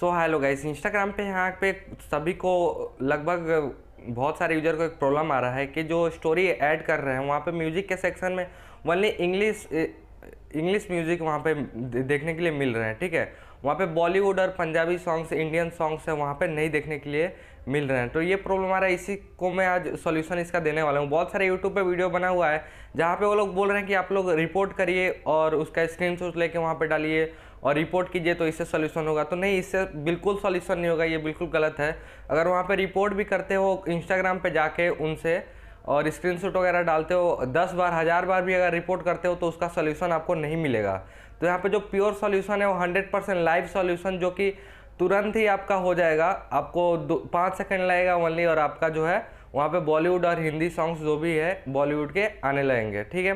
so hello guys Instagram पे यहाँ पे सभी को लगभग बहुत सारे यूजर को एक प्रॉब्लम आ रहा है कि जो स्टोरी ऐड कर रहे हैं वहाँ पे म्यूज़िक के सेक्शन में वनली इंग्लिश इंग्लिश म्यूज़िक वहाँ पे देखने के लिए मिल रहे हैं ठीक है वहाँ पे बॉलीवुड और पंजाबी सॉन्ग्स इंडियन सॉन्ग्स हैं वहाँ पे नहीं देखने के लिए मिल रहे हैं तो ये प्रॉब्लम आ रहा है इसी को मैं आज सॉल्यूशन इसका देने वाला हूँ बहुत सारे यूट्यूब पे वीडियो बना हुआ है जहाँ पे वो लोग बोल रहे हैं कि आप लोग रिपोर्ट करिए और उसका स्क्रीन लेके वहाँ पर डालिए और रिपोर्ट कीजिए तो इससे सॉल्यूशन होगा तो नहीं इससे बिल्कुल सॉल्यूशन नहीं होगा ये बिल्कुल गलत है अगर वहाँ पर रिपोर्ट भी करते हो इंस्टाग्राम पर जाके उनसे और स्क्रीनशॉट वगैरह डालते हो दस बार हज़ार बार भी अगर रिपोर्ट करते हो तो उसका सोल्यूशन आपको नहीं मिलेगा तो यहाँ पे जो प्योर सोल्यूशन है वो हंड्रेड परसेंट लाइव सोल्यूशन जो कि तुरंत ही आपका हो जाएगा आपको पाँच सेकंड लगेगा ओनली और आपका जो है वहाँ पे बॉलीवुड और हिंदी सॉन्ग्स जो भी है बॉलीवुड के आने लगेंगे ठीक है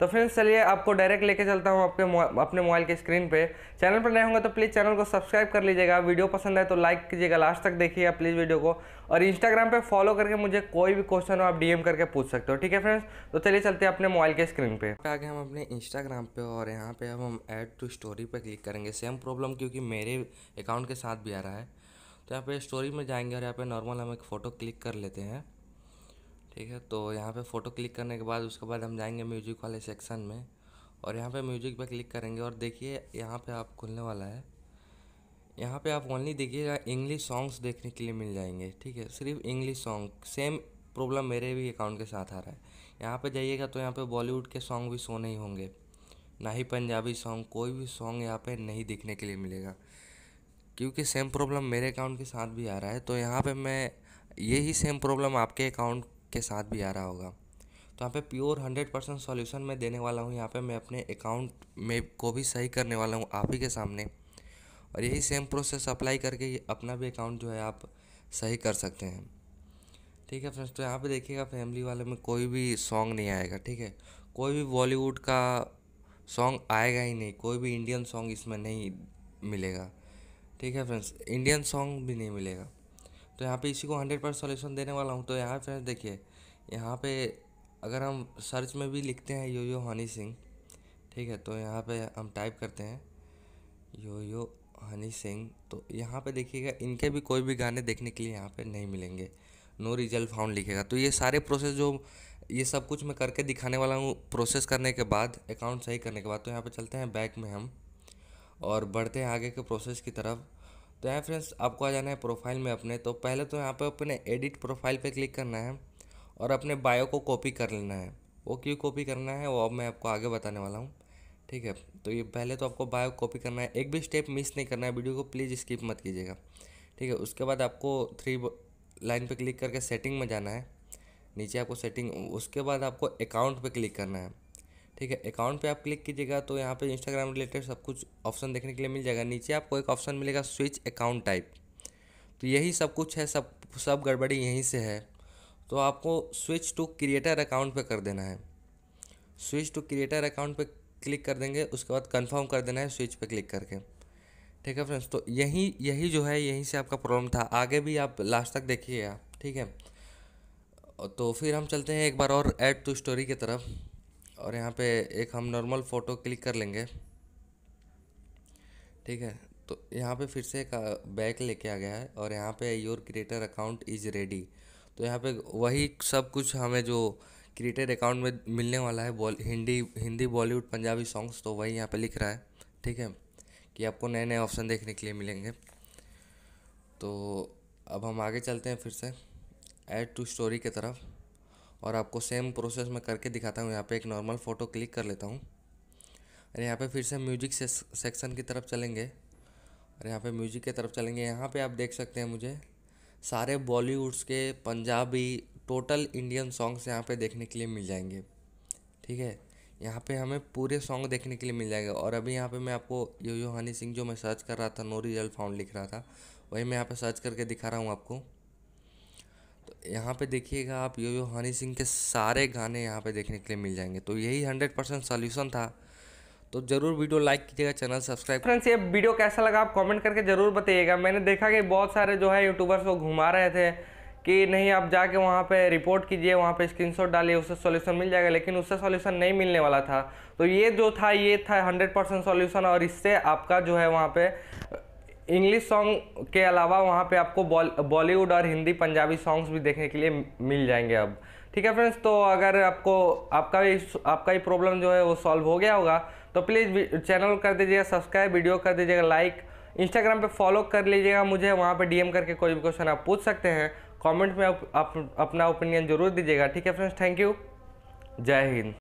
तो फ्रेंड्स चलिए आपको डायरेक्ट लेके चलता हूँ आपके अपने मोबाइल के स्क्रीन पे चैनल पर नए होंगे तो प्लीज़ चैनल को सब्सक्राइब कर लीजिएगा वीडियो पसंद है तो लाइक कीजिएगा लास्ट तक देखिए प्लीज़ वीडियो को और इंस्टाग्राम पर फॉलो करके मुझे कोई भी क्वेश्चन हो आप डी करके पूछ सकते हो ठीक है फ्रेंड्स तो चलिए चलते हैं अपने मोबाइल के स्क्रीन पर आगे हम अपने इंस्टाग्राम पर और यहाँ पर अब हम ऐड टू स्टोरी पर क्लिक करेंगे सेम प्रॉब्लम क्योंकि मेरे अकाउंट के साथ भी आ रहा है तो यहाँ पे स्टोरी में जाएंगे और यहाँ पे नॉर्मल हम एक फ़ोटो क्लिक कर लेते हैं ठीक है तो यहाँ पे फ़ोटो क्लिक करने के बाद उसके बाद हम जाएंगे म्यूजिक वाले सेक्शन में और यहाँ पे म्यूजिक पे क्लिक करेंगे और देखिए यहाँ पे आप खुलने वाला है यहाँ पे आप ओनली देखिएगा इंग्लिश सॉन्ग्स देखने के लिए मिल जाएंगे ठीक है सिर्फ इंग्लिश सॉन्ग सेम प्रॉब्लम मेरे भी अकाउंट के साथ आ रहा है यहाँ पर जाइएगा तो यहाँ पर बॉलीवुड के सॉन्ग भी सो नहीं होंगे ना ही पंजाबी सॉन्ग कोई भी सॉन्ग यहाँ पर नहीं देखने के लिए मिलेगा क्योंकि सेम प्रॉब्लम मेरे अकाउंट के साथ भी आ रहा है तो यहाँ पर मैं यही सेम प्रॉब्लम आपके अकाउंट के साथ भी आ रहा होगा तो यहाँ पे प्योर हंड्रेड परसेंट सोल्यूशन मैं देने वाला हूँ यहाँ पे मैं अपने अकाउंट में को भी सही करने वाला हूँ आप ही के सामने और यही सेम प्रोसेस अप्लाई करके अपना भी अकाउंट जो है आप सही कर सकते हैं ठीक है फ्रेंड्स तो यहाँ पे देखिएगा फैमिली वाले में कोई भी सॉन्ग नहीं आएगा ठीक है कोई भी बॉलीवुड का सॉन्ग आएगा ही नहीं कोई भी इंडियन सॉन्ग इसमें नहीं मिलेगा ठीक है फ्रेंड्स इंडियन सॉन्ग भी नहीं मिलेगा तो यहाँ पे इसी को हंड्रेड परसेंट सोल्यूशन देने वाला हूँ तो यहाँ पे देखिए यहाँ पे अगर हम सर्च में भी लिखते हैं यो यो हनी सिंह ठीक है तो यहाँ पे हम टाइप करते हैं यो यो हनी सिंह तो यहाँ पे देखिएगा इनके भी कोई भी गाने देखने के लिए यहाँ पे नहीं मिलेंगे नो रिजल्ट फाउंड लिखेगा तो ये सारे प्रोसेस जो ये सब कुछ मैं करके दिखाने वाला हूँ प्रोसेस करने के बाद अकाउंट सही करने के बाद तो यहाँ पर चलते हैं बैक में हम और बढ़ते हैं आगे के प्रोसेस की तरफ तो यहाँ फ्रेंड्स आपको आ जाना है प्रोफाइल में अपने तो पहले तो यहाँ पे अपने एडिट प्रोफाइल पे क्लिक करना है और अपने बायो को कॉपी कर लेना है वो क्यों कॉपी करना है वो अब मैं आपको आगे बताने वाला हूँ ठीक है तो ये पहले तो आपको बायो कॉपी करना है एक भी स्टेप मिस नहीं करना है वीडियो को प्लीज़ स्किप मत कीजिएगा ठीक है उसके बाद आपको थ्री लाइन पर क्लिक करके सेटिंग में जाना है नीचे आपको सेटिंग उसके बाद आपको अकाउंट पर क्लिक करना है ठीक है अकाउंट पे आप क्लिक कीजिएगा तो यहाँ पे इंस्टाग्राम रिलेटेड सब कुछ ऑप्शन देखने के लिए मिल जाएगा नीचे आपको एक ऑप्शन मिलेगा स्विच अकाउंट टाइप तो यही सब कुछ है सब सब गड़बड़ी यहीं से है तो आपको स्विच टू क्रिएटर अकाउंट पे कर देना है स्विच टू क्रिएटर अकाउंट पे क्लिक कर देंगे उसके बाद कन्फर्म कर देना है स्विच पर क्लिक करके ठीक है फ्रेंड्स तो यही यही जो है यहीं से आपका प्रॉब्लम था आगे भी आप लास्ट तक देखिएगा ठीक है तो फिर हम चलते हैं एक बार और ऐड टू स्टोरी की तरफ और यहाँ पे एक हम नॉर्मल फ़ोटो क्लिक कर लेंगे ठीक है तो यहाँ पे फिर से एक बैक लेके आ गया है और यहाँ पे your creator account is ready तो यहाँ पे वही सब कुछ हमें जो क्रिएटर अकाउंट में मिलने वाला है बॉल हिंदी हिंदी बॉलीवुड पंजाबी सॉन्ग्स तो वही यहाँ पे लिख रहा है ठीक है कि आपको नए नए ऑप्शन देखने के लिए मिलेंगे तो अब हम आगे चलते हैं फिर से एड टू स्टोरी की तरफ और आपको सेम प्रोसेस में करके दिखाता हूँ यहाँ पे एक नॉर्मल फ़ोटो क्लिक कर लेता हूँ और यहाँ पे फिर से म्यूजिक से, सेक्शन की तरफ चलेंगे और यहाँ पे म्यूजिक की तरफ चलेंगे यहाँ पे आप देख सकते हैं मुझे सारे बॉलीवुड्स के पंजाबी टोटल इंडियन सॉन्ग्स यहाँ पे देखने के लिए मिल जाएंगे ठीक है यहाँ पे हमें पूरे सॉन्ग देखने के लिए मिल जाएंगे और अभी यहाँ पे मैं आपको यो यो हनी सिंह जो मैं सर्च कर रहा था नो रिजल्ट फाउंड लिख रहा था वही मैं यहाँ पे सर्च करके दिखा रहा हूँ आपको यहाँ पे देखिएगा आप यो यो हनी सिंह के सारे गाने यहाँ पे देखने के लिए मिल जाएंगे तो यही हंड्रेड परसेंट सोल्यूशन था तो जरूर वीडियो लाइक कीजिएगा चैनल सब्सक्राइब फ्रेंड्स ये वीडियो कैसा लगा आप कमेंट करके जरूर बताइएगा मैंने देखा कि बहुत सारे जो है यूट्यूबर्स वो घुमा रहे थे कि नहीं आप जाके वहाँ पे रिपोर्ट कीजिए वहाँ पे स्क्रीनशॉट डालिए उससे सॉल्यूशन मिल जाएगा लेकिन उससे सॉल्यूशन नहीं मिलने वाला था तो ये जो था ये था 100 परसेंट सॉल्यूशन और इससे आपका जो है वहाँ पे इंग्लिश सॉन्ग के अलावा वहाँ पे आपको बॉलीवुड और हिंदी पंजाबी सॉन्ग्स भी देखने के लिए मिल जाएंगे अब ठीक है फ्रेंड्स तो अगर आपको आपका भी आपका ही प्रॉब्लम जो है वो सॉल्व हो गया होगा तो प्लीज़ चैनल कर दीजिएगा सब्सक्राइब वीडियो कर दीजिएगा लाइक इंस्टाग्राम पे फॉलो कर लीजिएगा मुझे वहाँ पे डीएम करके कोई भी क्वेश्चन आप पूछ सकते हैं कमेंट में आप, आप अपना ओपिनियन जरूर दीजिएगा ठीक है फ्रेंड्स थैंक यू जय हिंद